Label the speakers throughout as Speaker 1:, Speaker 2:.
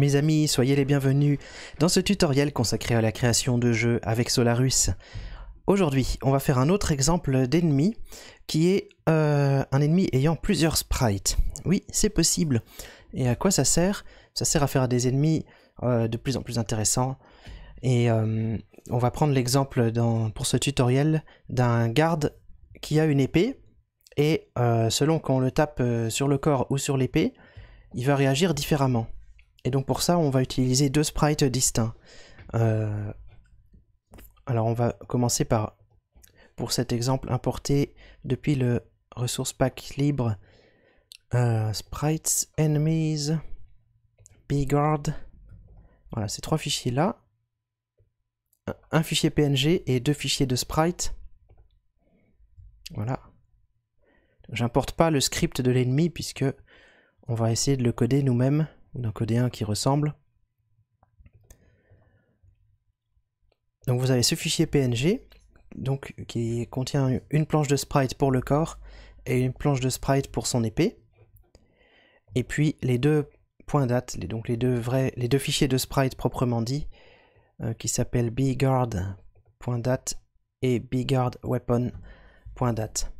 Speaker 1: Mes amis, soyez les bienvenus dans ce tutoriel consacré à la création de jeux avec Solarus. Aujourd'hui, on va faire un autre exemple d'ennemi qui est euh, un ennemi ayant plusieurs sprites. Oui, c'est possible. Et à quoi ça sert Ça sert à faire des ennemis euh, de plus en plus intéressants. Et euh, on va prendre l'exemple pour ce tutoriel d'un garde qui a une épée. Et selon qu'on le tape sur le corps ou sur l'épée, il va réagir différemment. Et donc pour ça, on va utiliser deux sprites distincts. Euh, alors on va commencer par, pour cet exemple, importer depuis le ressource pack libre euh, sprites enemies bigard. Voilà, ces trois fichiers là. Un fichier PNG et deux fichiers de sprite. Voilà. J'importe pas le script de l'ennemi puisque on va essayer de le coder nous-mêmes ou d'en un qui ressemble. Donc vous avez ce fichier PNG donc, qui contient une planche de sprite pour le corps et une planche de sprite pour son épée. Et puis les deux points date, les, donc les deux, vrais, les deux fichiers de sprite proprement dit, euh, qui s'appellent bguard.date et bguardweapon.date.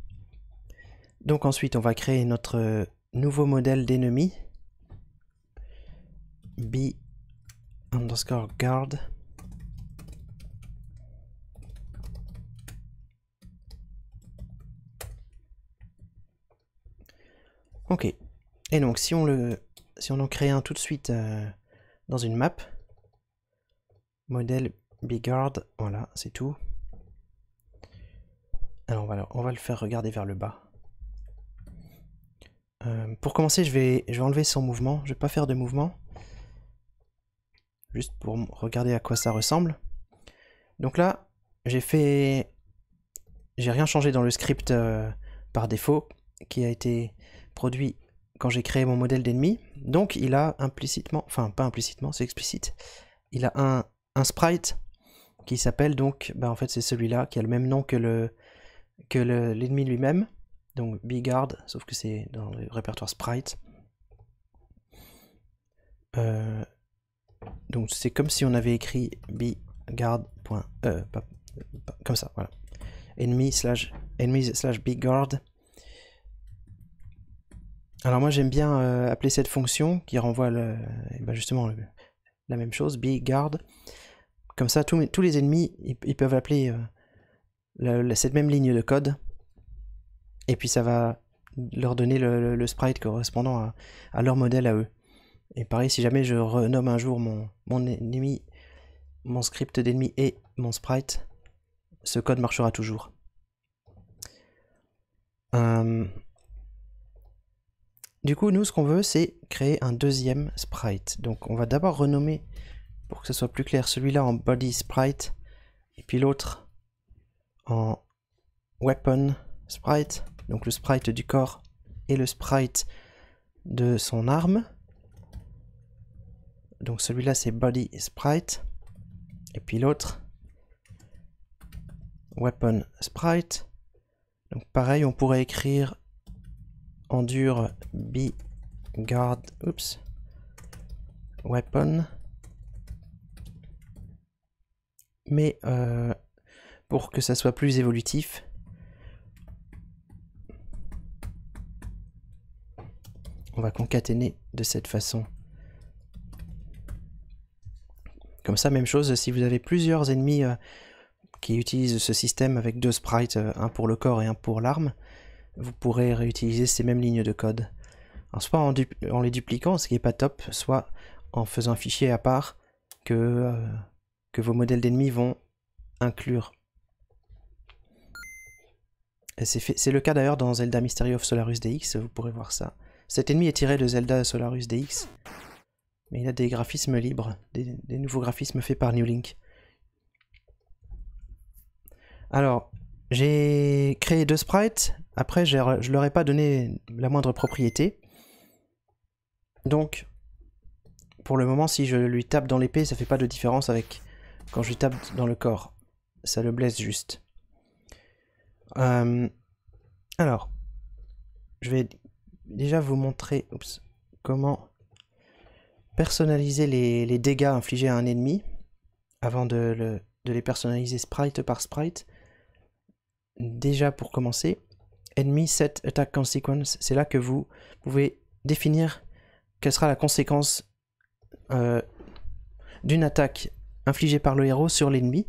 Speaker 1: Donc ensuite on va créer notre nouveau modèle d'ennemi b underscore guard ok et donc si on le si on en crée un tout de suite euh, dans une map modèle guard voilà c'est tout alors voilà on va le faire regarder vers le bas euh, pour commencer je vais je vais enlever son mouvement je vais pas faire de mouvement juste pour regarder à quoi ça ressemble. Donc là, j'ai fait... J'ai rien changé dans le script euh, par défaut qui a été produit quand j'ai créé mon modèle d'ennemi. Donc il a implicitement, enfin pas implicitement, c'est explicite, il a un, sprite qui s'appelle donc, bah, en fait c'est celui-là qui a le même nom que le que l'ennemi lui-même, donc Bigard, sauf que c'est dans le répertoire sprite. Euh, donc c'est comme si on avait écrit bigguard.e, euh, comme ça, voilà. enemy slash, Enemy slash bigguard. Alors moi j'aime bien euh, appeler cette fonction qui renvoie eh ben, justement la même chose, bigguard. Comme ça tous, les ennemis ils, peuvent appeler euh, cette même ligne de code et puis ça va leur donner le, sprite correspondant à leur modèle à eux. Et pareil, si jamais je renomme un jour mon, mon ennemi, mon script d'ennemi et mon sprite, ce code marchera toujours. Euh, du coup, nous, ce qu'on veut, c'est créer un deuxième sprite. Donc, on va d'abord renommer, pour que ce soit plus clair, celui-là en body sprite, et puis l'autre en weapon sprite, donc le sprite du corps et le sprite de son arme. Donc celui-là c'est Body Sprite. Et puis l'autre, Weapon Sprite. Donc pareil, on pourrait écrire en dur guard, weapon. Mais euh, pour que ça soit plus évolutif, on va concaténer de cette façon. Comme ça, même chose, si vous avez plusieurs ennemis euh, qui utilisent ce système avec deux sprites, euh, un pour le corps et un pour l'arme, vous pourrez réutiliser ces mêmes lignes de code. soit en, les dupliquant, ce qui n'est pas top, soit en faisant un fichier à part que, euh, que vos modèles d'ennemis vont inclure. C'est le cas d'ailleurs dans Zelda Mystery of Solarus DX, vous pourrez voir ça. Cet ennemi est tiré de Zelda Solarus DX, mais il a des graphismes libres, des, nouveaux graphismes faits par New Link. Alors, j'ai créé deux sprites, après je ne leur ai pas donné la moindre propriété. Donc, pour le moment, si je lui tape dans l'épée, ça fait pas de différence avec quand je lui tape dans le corps. Ça le blesse juste. Euh, alors, je vais déjà vous montrer comment personnaliser les, dégâts infligés à un ennemi avant de, les personnaliser sprite par sprite. Déjà pour commencer, ennemi set attack consequence, c'est là que vous pouvez définir quelle sera la conséquence euh, d'une attaque infligée par le héros sur l'ennemi.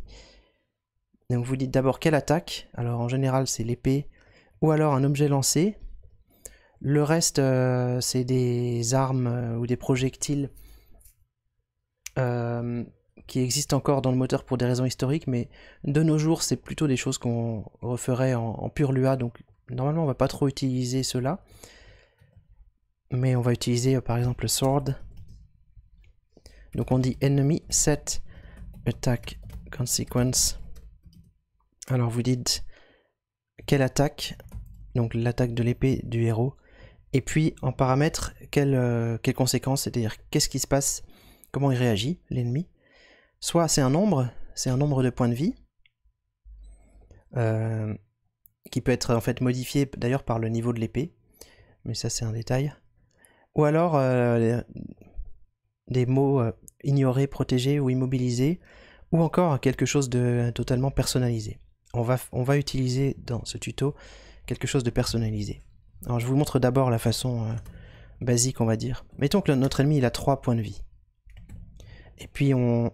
Speaker 1: Donc vous dites d'abord quelle attaque, alors en général c'est l'épée ou alors un objet lancé, le reste, euh, c'est des armes euh, ou des projectiles euh, qui existent encore dans le moteur pour des raisons historiques, mais de nos jours, c'est plutôt des choses qu'on referait en, pur pure Lua, donc normalement, on va pas trop utiliser cela. Mais on va utiliser par exemple sword. Donc on dit ennemi set attack consequence. Alors vous dites quelle attaque, donc l'attaque de l'épée du héros et puis en paramètre, quelles, euh, conséquences, c'est-à-dire qu'est-ce qui se passe, comment il réagit, l'ennemi. Soit c'est un nombre, c'est un nombre de points de vie, euh, qui peut être en fait modifié d'ailleurs par le niveau de l'épée, mais ça c'est un détail. Ou alors euh, des mots ignorés, protégés ou immobilisés, ou encore quelque chose de totalement personnalisé. On va, on va utiliser dans ce tuto quelque chose de personnalisé. Alors je vous montre d'abord la façon euh, basique, on va dire. Mettons que notre ennemi, il a 3 points de vie. Et puis on...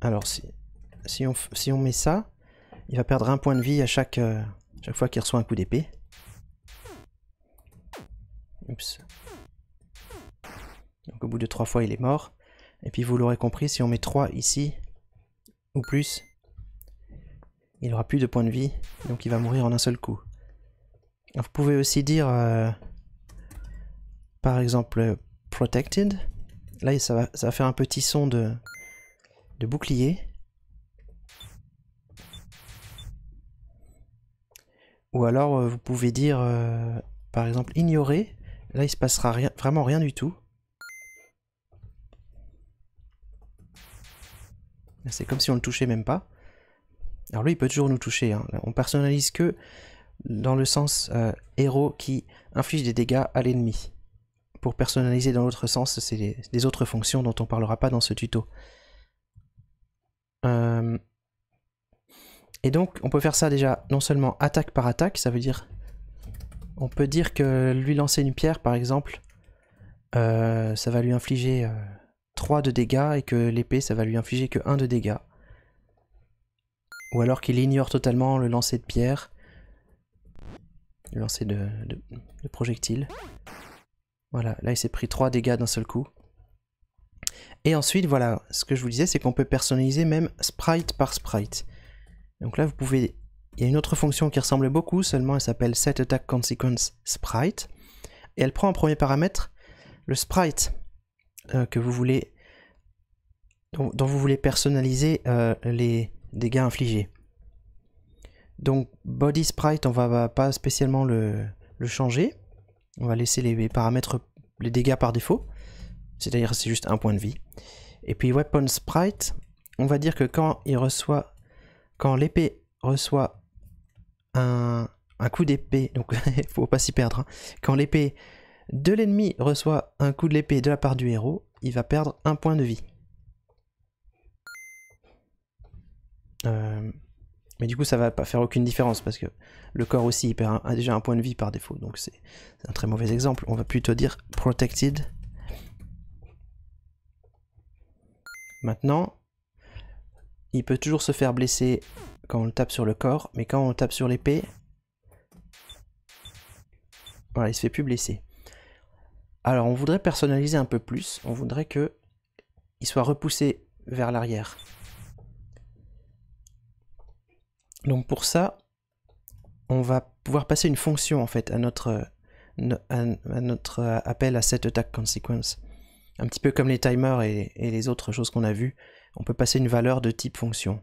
Speaker 1: Alors si, si, on, si on met ça, il va perdre un point de vie à chaque, euh, chaque fois qu'il reçoit un coup d'épée. Oups. Donc au bout de 3 fois, il est mort. Et puis vous l'aurez compris, si on met 3 ici, ou plus, il aura plus de points de vie, donc il va mourir en un seul coup. Vous pouvez aussi dire, euh, par exemple, euh, protected. Là, ça va, faire un petit son de, bouclier. Ou alors, euh, vous pouvez dire, par exemple, ignorer. Là, il se passera rien, vraiment rien du tout. C'est comme si on le touchait même pas. Alors lui, il peut toujours nous toucher. Hein. On personnalise que dans le sens euh, héros qui inflige des dégâts à l'ennemi. Pour personnaliser dans l'autre sens, c'est des autres fonctions dont on parlera pas dans ce tuto. Euh, et donc on peut faire ça déjà non seulement attaque par attaque, ça veut dire on peut dire que lui lancer une pierre par exemple, euh, ça va lui infliger 3 de dégâts et que l'épée ça va lui infliger que 1 de dégâts. Ou alors qu'il ignore totalement le lancer de pierre lancer de, de, projectiles. Voilà, là il s'est pris 3 dégâts d'un seul coup. Et ensuite, voilà, ce que je vous disais, c'est qu'on peut personnaliser même sprite par sprite. Donc là, vous pouvez... Il y a une autre fonction qui ressemble beaucoup, seulement elle s'appelle Set Attack Consequence Sprite. Et elle prend en premier paramètre le sprite euh, que vous voulez... Dont, vous voulez personnaliser euh, les dégâts infligés. Donc body sprite, on va pas spécialement le, changer. On va laisser les paramètres, les dégâts par défaut. C'est-à-dire c'est juste un point de vie. Et puis weapon sprite, on va dire que quand il reçoit, quand l'épée reçoit un, coup d'épée, donc il faut pas s'y perdre, hein. quand l'épée de l'ennemi reçoit un coup de l'épée de la part du héros, il va perdre un point de vie. Euh, mais du coup, ça va pas faire aucune différence parce que le corps aussi a déjà un point de vie par défaut. Donc c'est un très mauvais exemple. On va plutôt dire protected. Maintenant, il peut toujours se faire blesser quand on le tape sur le corps, mais quand on le tape sur l'épée, voilà, il se fait plus blesser. Alors on voudrait personnaliser un peu plus. On voudrait qu'il soit repoussé vers l'arrière. Donc pour ça, on va pouvoir passer une fonction en fait à notre, euh, euh, appel à set attack consequence. Un petit peu comme les timers et, les autres choses qu'on a vues, on peut passer une valeur de type fonction.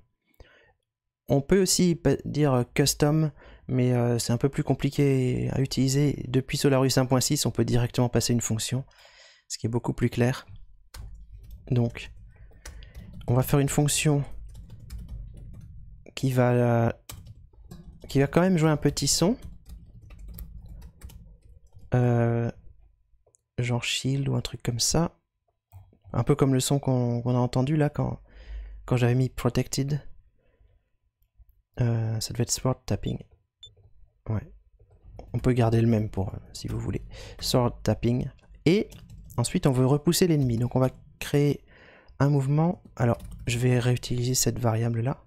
Speaker 1: On peut aussi dire euh, custom, mais c'est un peu plus compliqué à utiliser. Depuis Solarus 1.6, on peut directement passer une fonction, ce qui est beaucoup plus clair. Donc, on va faire une fonction qui va, va quand même jouer un petit son. Euh, genre shield ou un truc comme ça. Un peu comme le son qu'on a entendu là quand, quand j'avais mis protected. Euh, ça devait être sword tapping. Ouais. On peut garder le même pour euh, si vous voulez. Sword tapping. Et ensuite on veut repousser l'ennemi. Donc on va créer un mouvement. Alors je vais réutiliser cette variable là.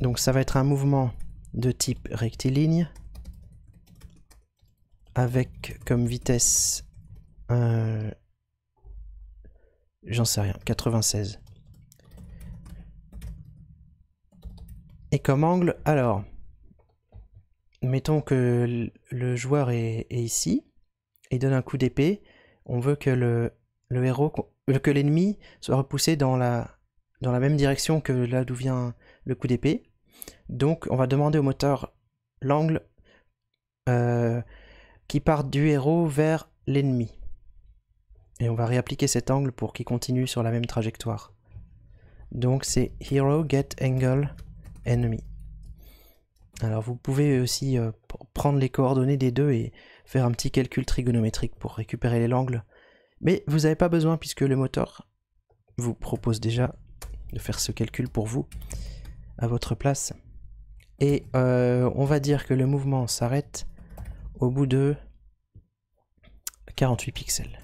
Speaker 1: Donc ça va être un mouvement de type rectiligne avec comme vitesse, euh, j'en sais rien, 96. Et comme angle, alors, mettons que le joueur est, ici, et donne un coup d'épée, on veut que le héros, que l'ennemi soit repoussé dans la, dans la même direction que là d'où vient le coup d'épée. Donc on va demander au moteur l'angle euh, qui part du héros vers l'ennemi. Et on va réappliquer cet angle pour qu'il continue sur la même trajectoire. Donc c'est hero get angle enemy. Alors vous pouvez aussi euh, prendre les coordonnées des deux et faire un petit calcul trigonométrique pour récupérer l'angle. Mais vous n'avez pas besoin puisque le moteur vous propose déjà de faire ce calcul pour vous à votre place. Et euh, on va dire que le mouvement s'arrête au bout de 48 pixels.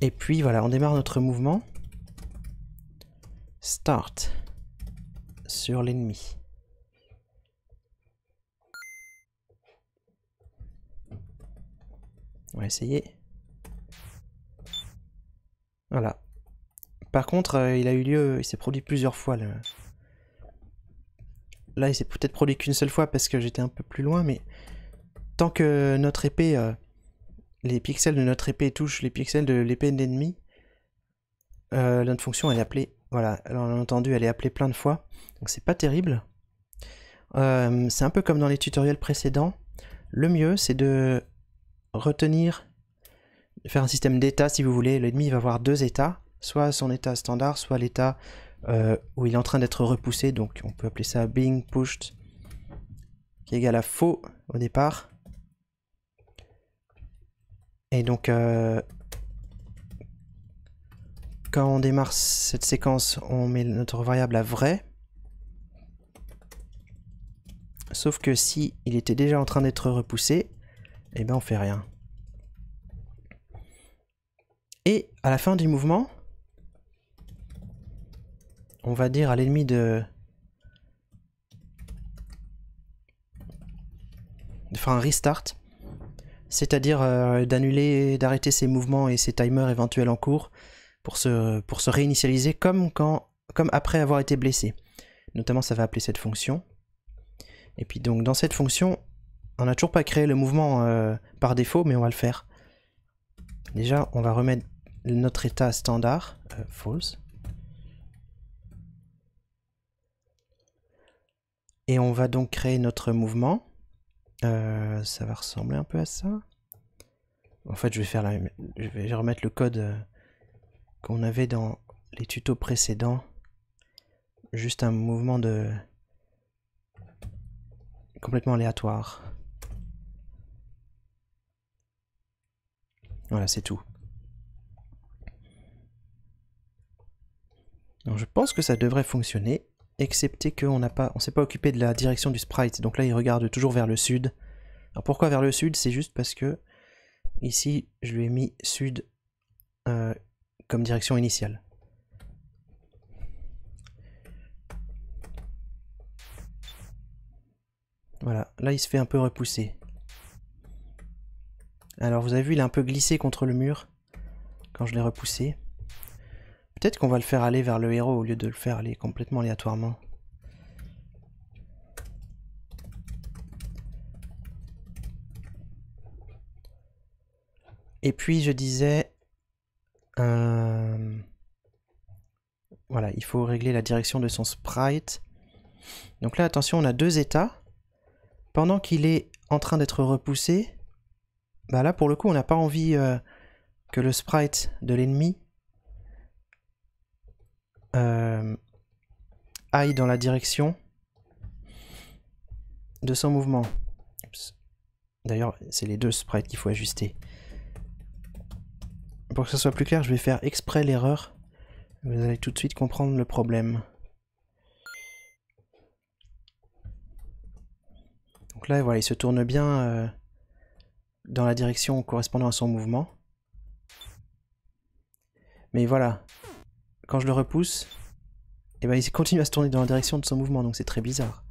Speaker 1: Et puis voilà, on démarre notre mouvement. Start sur l'ennemi. On va essayer. Voilà, par contre, euh, il a eu lieu, il s'est produit plusieurs fois. Là, il s'est peut-être produit qu'une seule fois parce que j'étais un peu plus loin, mais tant que notre épée, euh, les pixels de notre épée touchent les pixels de l'épée d'ennemi, notre euh, fonction elle est appelée. Voilà, alors l'a entendu, elle est appelée plein de fois, donc c'est pas terrible. c'est un peu comme dans les tutoriels précédents. Le mieux, c'est de retenir, faire un système d'état si vous voulez. L'ennemi va avoir deux états soit son état standard, soit l'état euh, où il est en train d'être repoussé. Donc on peut appeler ça being pushed, qui est égal à faux au départ. Et donc euh, quand on démarre cette séquence, on met notre variable à vrai. Sauf que si il était déjà en train d'être repoussé, eh ben on fait rien. Et à la fin du mouvement, on va dire, à l'ennemi de... faire un restart, c'est-à-dire euh, d'annuler, d'arrêter ses mouvements et ses timers éventuels en cours pour se, pour se réinitialiser comme, quand, comme après avoir été blessé. Notamment, ça va appeler cette fonction. Et puis donc, dans cette fonction, on n'a toujours pas créé le mouvement euh, par défaut, mais on va le faire. Déjà, on va remettre notre état standard, euh, false. Et on va donc créer notre mouvement. Euh, ça va ressembler un peu à ça. En fait, je vais, faire la je vais remettre le code euh, qu'on avait dans les tutos précédents. Juste un mouvement de complètement aléatoire. Voilà, c'est tout. Donc je pense que ça devrait fonctionner excepté qu'on n'a pas, on s'est pas occupé de la direction du sprite, donc là il regarde toujours vers le sud. Alors pourquoi vers le sud C'est juste parce que ici je lui ai mis sud euh, comme direction initiale. Voilà, là il se fait un peu repousser. Alors vous avez vu, il a un peu glissé contre le mur quand je l'ai repoussé. Peut-être qu'on va le faire aller vers le héros au lieu de le faire aller complètement aléatoirement. Et puis je disais... Euh, voilà, il faut régler la direction de son sprite. Donc là, attention, on a deux états. Pendant qu'il est en train d'être repoussé, bah là, pour le coup, on n'a pas envie euh, que le sprite de l'ennemi euh, aille dans la direction de son mouvement. D'ailleurs, c'est les deux sprites qu'il faut ajuster. Pour que ce soit plus clair, je vais faire exprès l'erreur. Vous allez tout de suite comprendre le problème. Donc là, voilà, il se tourne bien euh, dans la direction correspondant à son mouvement. Mais voilà, quand je le repousse, et eh ben il continue à se tourner dans la direction de son mouvement, donc c'est très bizarre.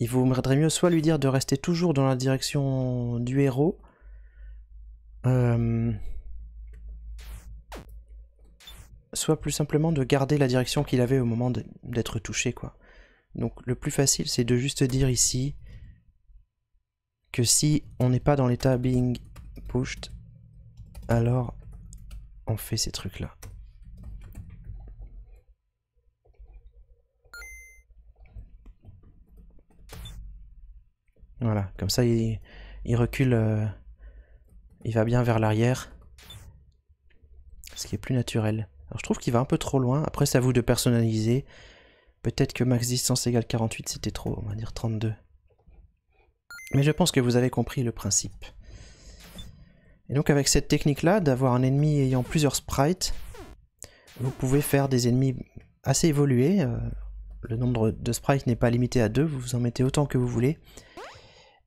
Speaker 1: Il vaudrait mieux soit lui dire de rester toujours dans la direction du héros, euh, soit plus simplement de garder la direction qu'il avait au moment d'être touché, quoi. Donc le plus facile, c'est de juste dire ici que si on n'est pas dans l'état being pushed, alors on fait ces trucs-là Voilà, comme ça il, recule, euh, il va bien vers l'arrière, ce qui est plus naturel. je trouve qu'il va un peu trop loin, après c'est à vous de personnaliser. Peut-être que max distance égale 48 c'était trop, on va dire 32. Mais je pense que vous avez compris le principe. Et donc avec cette technique-là, d'avoir un ennemi ayant plusieurs sprites, vous pouvez faire des ennemis assez évolués. Euh, le nombre de sprites n'est pas limité à deux, vous en mettez autant que vous voulez.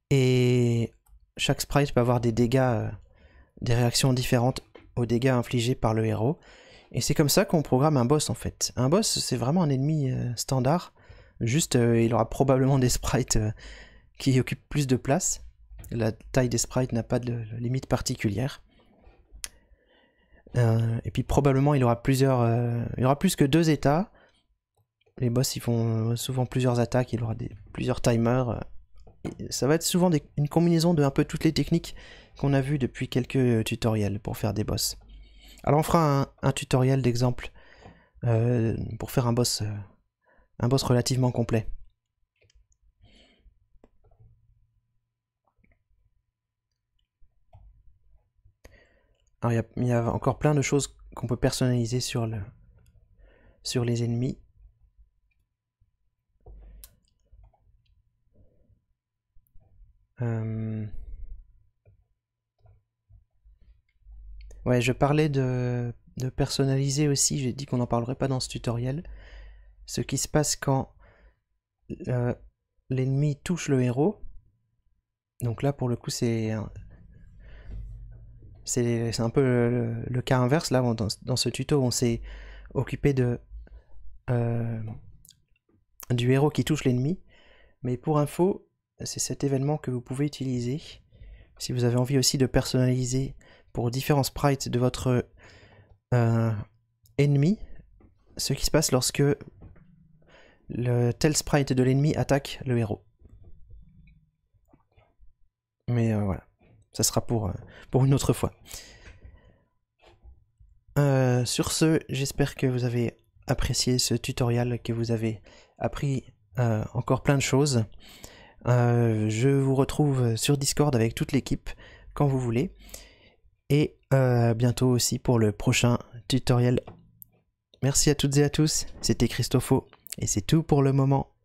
Speaker 1: Et chaque sprite peut avoir des dégâts, euh, des réactions différentes aux dégâts infligés par le héros. Et c'est comme ça qu'on programme un boss en fait. Un boss, c'est vraiment un ennemi euh, standard. Juste, il aura probablement des sprites qui occupent plus de place la taille des sprites n'a pas de limite particulière. Euh, et puis probablement il aura plusieurs, euh, il y aura plus que deux états. Les boss ils font euh, souvent plusieurs attaques, il aura plusieurs timers. ça va être souvent une combinaison de un peu toutes les techniques qu'on a vues depuis quelques tutoriels pour faire des boss. Alors on fera un, tutoriel d'exemple pour faire un boss, un boss relativement complet. il y, a encore plein de choses qu'on peut personnaliser sur, le, sur les ennemis. Euh, ouais, je parlais de, de personnaliser aussi, j'ai dit qu'on n'en parlerait pas dans ce tutoriel. Ce qui se passe quand euh, l'ennemi touche le héros. Donc là, pour le coup, c'est c'est un peu le, cas inverse. Là, dans, ce tuto, on s'est occupé de, euh, du héros qui touche l'ennemi. Mais pour info, c'est cet événement que vous pouvez utiliser. Si vous avez envie aussi de personnaliser pour différents sprites de votre euh, ennemi, ce qui se passe lorsque le tel sprite de l'ennemi attaque le héros. Mais euh, voilà ça sera pour, euh, pour une autre fois. Euh, sur ce, j'espère que vous avez apprécié ce tutoriel, que vous avez appris euh, encore plein de choses. je vous retrouve sur Discord avec toute l'équipe quand vous voulez. Et bientôt aussi pour le prochain tutoriel. Merci à toutes et à tous, c'était Christopho, et c'est tout pour le moment.